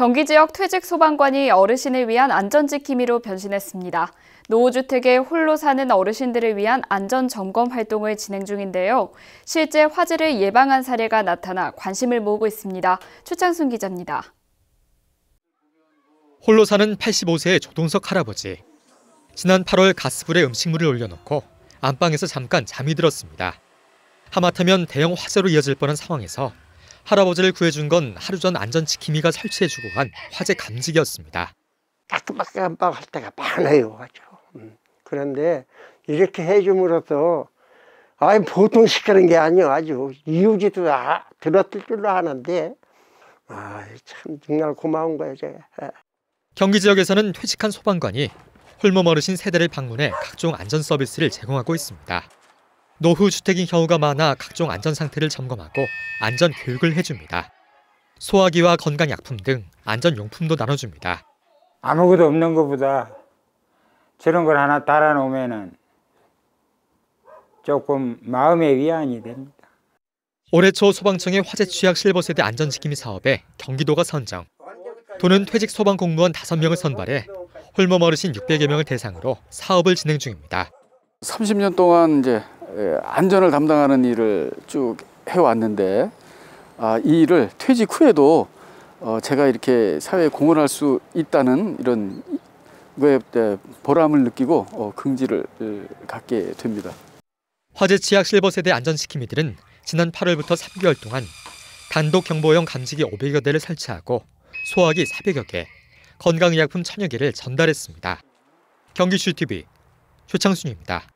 경기 지역 퇴직 소방관이 어르신을 위한 안전지킴이로 변신했습니다. 노후주택에 홀로 사는 어르신들을 위한 안전점검 활동을 진행 중인데요. 실제 화재를 예방한 사례가 나타나 관심을 모으고 있습니다. 추창순 기자입니다. 홀로 사는 85세의 조동석 할아버지. 지난 8월 가스불에 음식물을 올려놓고 안방에서 잠깐 잠이 들었습니다. 하마터면 대형 화재로 이어질 뻔한 상황에서 할아버지를 구해준 건 하루 전 안전지킴이가 설치해주고 간 화재 감지기였습니다. 깜빡깜빡 할 때가 많아요. 아주. 음. 그런데 이렇게 해줌으로써 아이 보통 시끄러게 아니요 아주 이유지도 아, 들었을 줄로 아는데 아참 정말 고마운 거예요 제가. 예. 경기 지역에서는 퇴직한 소방관이 홀몸 어르신 세대를 방문해 각종 안전 서비스를 제공하고 있습니다. 노후 주택인 경우가 많아 각종 안전 상태를 점검하고 안전 교육을 해줍니다. 소화기와 건강약품 등 안전용품도 나눠줍니다. 아무것도 없는 것보다 저런 걸 하나 달아놓으면 조금 마음의 위안이 됩니다. 올해 초 소방청의 화재 취약 실버 세대 안전지킴이 사업에 경기도가 선정. 도는 퇴직 소방공무원 5명을 선발해 홀몸 어르신 600여 명을 대상으로 사업을 진행 중입니다. 30년 동안 이제 예, 안전을 담당하는 일을 쭉 해왔는데 아, 이 일을 퇴직 후에도 어, 제가 이렇게 사회에 공헌할 수 있다는 이런 보람을 느끼고 어, 긍지를 예, 갖게 됩니다. 화재 치약 실버 세대 안전시키미들은 지난 8월부터 3개월 동안 단독 경보용 감지기 500여 대를 설치하고 소화기 400여 개, 건강의약품 1000여 개를 전달했습니다. 경기슈 TV 최창순입니다.